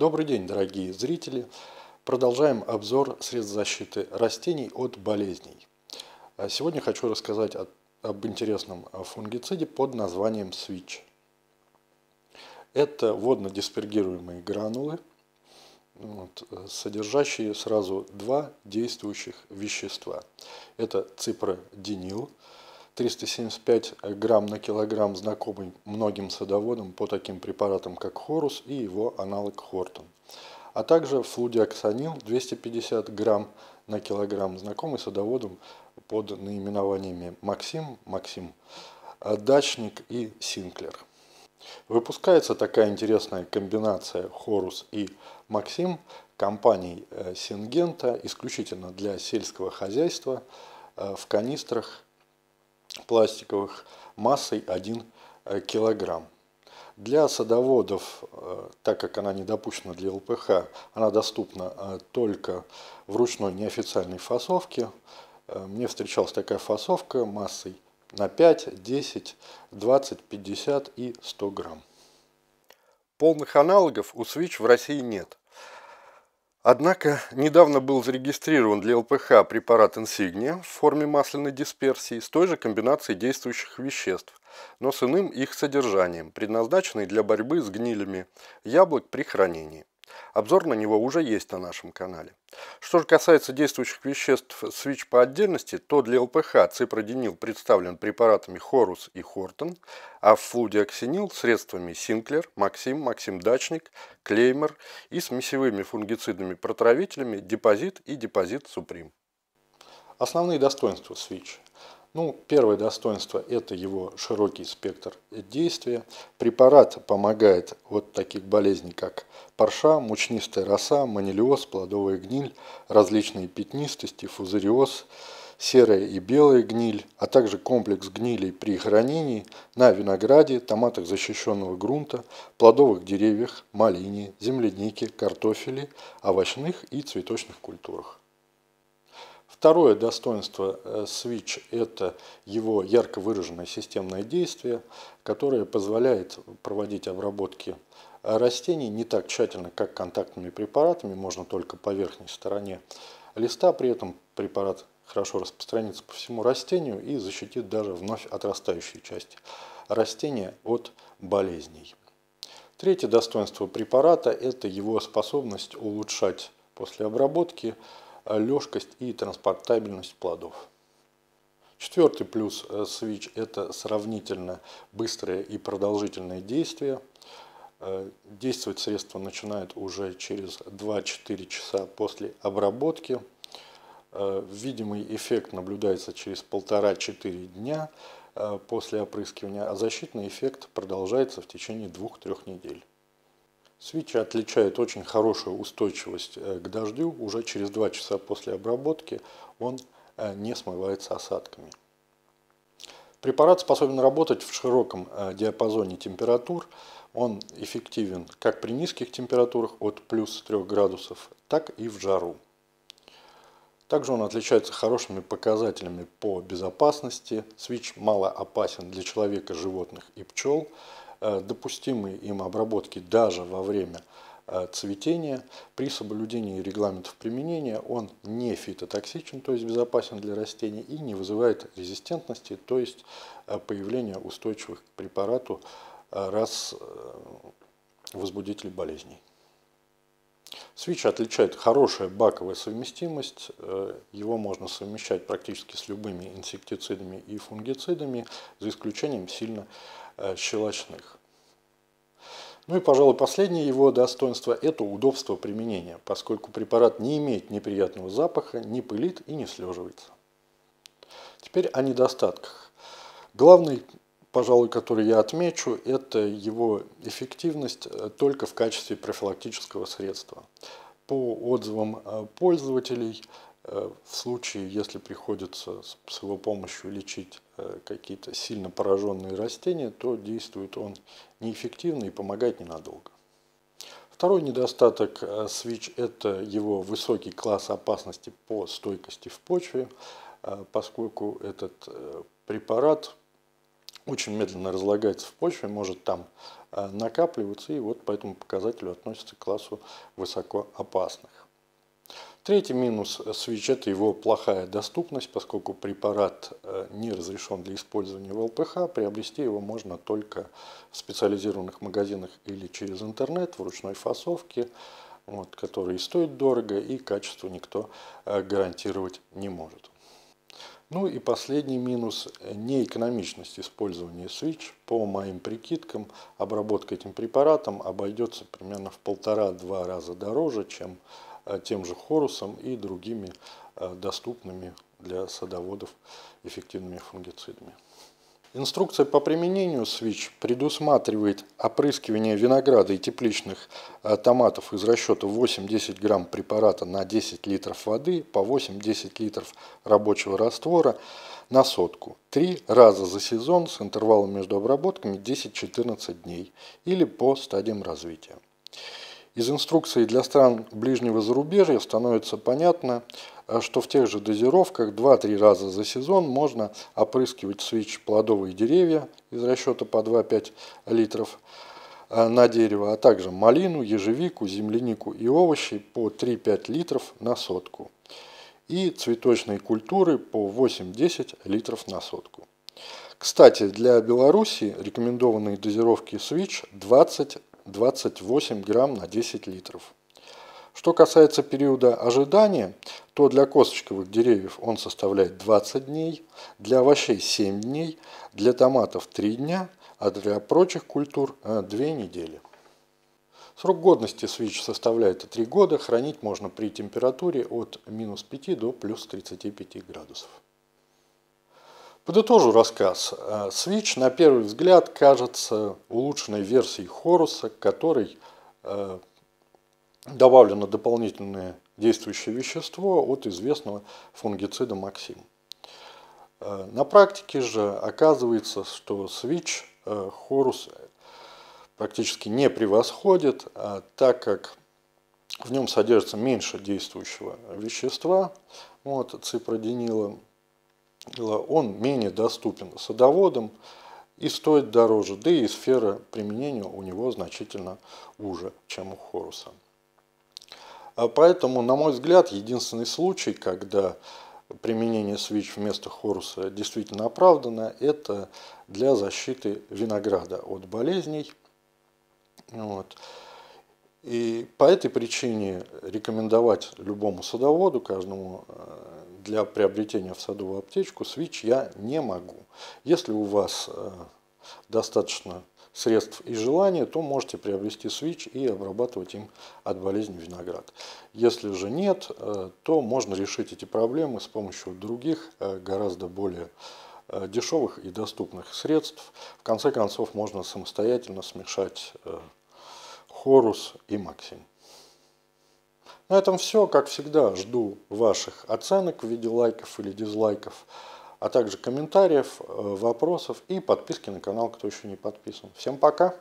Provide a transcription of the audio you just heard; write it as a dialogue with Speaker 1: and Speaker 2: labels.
Speaker 1: Добрый день, дорогие зрители! Продолжаем обзор средств защиты растений от болезней. А сегодня хочу рассказать об интересном фунгициде под названием Switch. Это водно-диспергируемые гранулы, вот, содержащие сразу два действующих вещества. Это ципроденил, 375 грамм на килограмм знакомый многим садоводам по таким препаратам, как хорус и его аналог хортон. А также флудиоксанил 250 грамм на килограмм знакомый садоводам под наименованиями Максим, Максим, э, Дачник и Синклер. Выпускается такая интересная комбинация Хорус и Максим компаний э, Сингента исключительно для сельского хозяйства э, в канистрах пластиковых массой 1 э, килограмм. Для садоводов, э, так как она не допущена для ЛПХ, она доступна э, только в ручной неофициальной фасовке. Мне встречалась такая фасовка массой на 5, 10, 20, 50 и 100 грамм. Полных аналогов у Switch в России нет. Однако недавно был зарегистрирован для ЛПХ препарат инсигния в форме масляной дисперсии с той же комбинацией действующих веществ, но с иным их содержанием, предназначенный для борьбы с гнилями яблок при хранении. Обзор на него уже есть на нашем канале. Что же касается действующих веществ СВИЧ по отдельности, то для ЛПХ ципродинил представлен препаратами Хорус и Хортон, а флудиоксинил – средствами Синклер, Максим, Максим Дачник, Клеймер и смесевыми фунгицидными-протравителями Депозит и Депозит Суприм. Основные достоинства СВИЧ ну, первое достоинство – это его широкий спектр действия. Препарат помогает от таких болезней, как парша, мучнистая роса, манилиоз, плодовая гниль, различные пятнистости, фузариоз, серая и белая гниль, а также комплекс гнилей при хранении на винограде, томатах защищенного грунта, плодовых деревьях, малине, землянике, картофеле, овощных и цветочных культурах. Второе достоинство э, Switch – это его ярко выраженное системное действие, которое позволяет проводить обработки э, растений не так тщательно, как контактными препаратами, можно только по верхней стороне листа, при этом препарат хорошо распространится по всему растению и защитит даже вновь отрастающие части растения от болезней. Третье достоинство препарата – это его способность улучшать после обработки Э, легкость и транспортабельность плодов. Четвертый плюс Switch э, – это сравнительно быстрое и продолжительное действие. Э, действовать средство начинает уже через 2-4 часа после обработки. Видимый эффект наблюдается через 1,5-4 дня после опрыскивания, а защитный эффект продолжается в течение 2-3 недель. Свеча отличает очень хорошую устойчивость э, к дождю. Уже через 2 часа после обработки он э, не смывается осадками. Препарат способен работать в широком э, диапазоне температур. Он эффективен как при низких температурах от плюс 3 градусов, так и в жару. Также он отличается хорошими показателями по безопасности. Свич мало опасен для человека, животных и пчел. Э, допустимой им обработки даже во время э, цветения. При соблюдении регламентов применения он не фитотоксичен, то есть безопасен для растений и не вызывает резистентности, то есть э, появления устойчивых к препарату раз возбудителей болезней. Switch отличает хорошая баковая совместимость, э, его можно совмещать практически с любыми инсектицидами и фунгицидами, за исключением сильно э, щелочных. Ну и, пожалуй, последнее его достоинство – это удобство применения, поскольку препарат не имеет неприятного запаха, не пылит и не слеживается. Теперь о недостатках. Главный пожалуй, который я отмечу, это его эффективность э, только в качестве профилактического средства. По отзывам э, пользователей, э, в случае, если приходится с его помощью лечить какие-то сильно пораженные растения, то действует он неэффективно и помогает ненадолго. Второй недостаток Switch – это его высокий класс опасности по стойкости в почве, поскольку этот препарат очень медленно разлагается в почве, может там э, накапливаться, и вот по этому показателю относится к классу высокоопасных. Третий минус свич – это его плохая доступность, поскольку препарат э, не разрешен для использования в ЛПХ, приобрести его можно только в специализированных магазинах или через интернет, в ручной фасовке, вот, которые стоят дорого и качество никто э, гарантировать не может. Ну и последний минус – неэкономичность использования Switch. По моим прикидкам, обработка этим препаратом обойдется примерно в полтора-два раза дороже, чем э, тем же хорусом и другими э, доступными для садоводов эффективными фунгицидами. Инструкция по применению свич предусматривает опрыскивание винограда и тепличных э, томатов из расчета 8-10 грамм препарата на 10 литров воды по 8-10 литров рабочего раствора на сотку. Три раза за сезон с интервалом между обработками 10-14 дней или по стадиям развития. Из инструкции для стран ближнего зарубежья становится понятно, а что в тех же дозировках 2-3 раза за сезон можно опрыскивать свич плодовые деревья из расчета по 2-5 литров э, на дерево, а также малину, ежевику, землянику и овощи по 3-5 литров на сотку и цветочные культуры по 8-10 литров на сотку. Кстати, для Беларуси рекомендованные дозировки свич 20-28 грамм на 10 литров. Что касается периода ожидания, то для косточковых деревьев он составляет 20 дней, для овощей 7 дней, для томатов 3 дня, а для прочих культур 2 э, недели. Срок годности свич составляет 3 года, хранить можно при температуре от минус 5 до плюс 35 градусов. Подытожу рассказ. Э, свич на первый взгляд, кажется улучшенной версией Хоруса, который э, добавлено дополнительное действующее вещество от известного фунгицида Максим. Э, на практике же оказывается, что свич э, хорус э, практически не превосходит, а так как в нем содержится меньше действующего вещества, вот, ципроденила, он менее доступен садоводам и стоит дороже, да и сфера применения у него значительно уже, чем у хоруса. А поэтому, на мой взгляд, единственный случай, когда применение свеч вместо хоруса действительно оправдано, это для защиты винограда от болезней. Вот. И по этой причине рекомендовать любому садоводу, каждому э, для приобретения в саду в аптечку свеч я не могу. Если у вас э, достаточно средств и желания, то можете приобрести свич и обрабатывать им от болезни виноград. Если же нет, э, то можно решить эти проблемы с помощью других, э, гораздо более э, дешевых и доступных средств. В конце концов, можно самостоятельно смешать хорус и максим. На этом все. Как всегда, жду ваших оценок в виде лайков или дизлайков а также комментариев, э, вопросов и подписки на канал, кто еще не подписан. Всем пока!